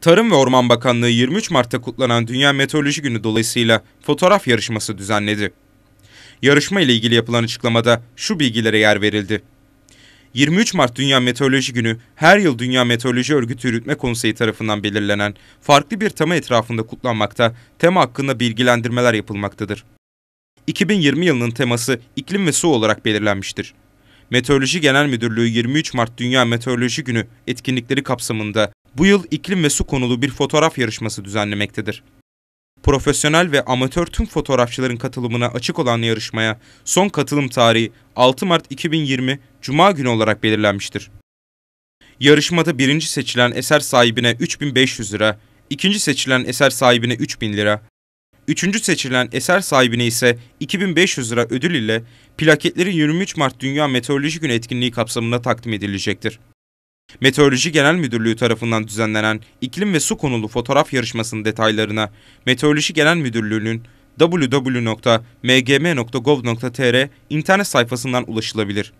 Tarım ve Orman Bakanlığı 23 Mart'ta kutlanan Dünya Meteoroloji Günü dolayısıyla fotoğraf yarışması düzenledi. Yarışma ile ilgili yapılan açıklamada şu bilgilere yer verildi. 23 Mart Dünya Meteoroloji Günü her yıl Dünya Meteoroloji Örgütü Yürütme Konseyi tarafından belirlenen farklı bir tema etrafında kutlanmakta, tema hakkında bilgilendirmeler yapılmaktadır. 2020 yılının teması iklim ve su olarak belirlenmiştir. Meteoroloji Genel Müdürlüğü 23 Mart Dünya Meteoroloji Günü etkinlikleri kapsamında bu yıl iklim ve su konulu bir fotoğraf yarışması düzenlemektedir. Profesyonel ve amatör tüm fotoğrafçıların katılımına açık olan yarışmaya son katılım tarihi 6 Mart 2020 Cuma günü olarak belirlenmiştir. Yarışmada birinci seçilen eser sahibine 3500 lira, ikinci seçilen eser sahibine 3000 lira, üçüncü seçilen eser sahibine ise 2500 lira ödül ile plaketlerin 23 Mart Dünya Meteoroloji Günü etkinliği kapsamında takdim edilecektir. Meteoroloji Genel Müdürlüğü tarafından düzenlenen iklim ve su konulu fotoğraf yarışmasının detaylarına Meteoroloji Genel Müdürlüğü'nün www.mgm.gov.tr internet sayfasından ulaşılabilir.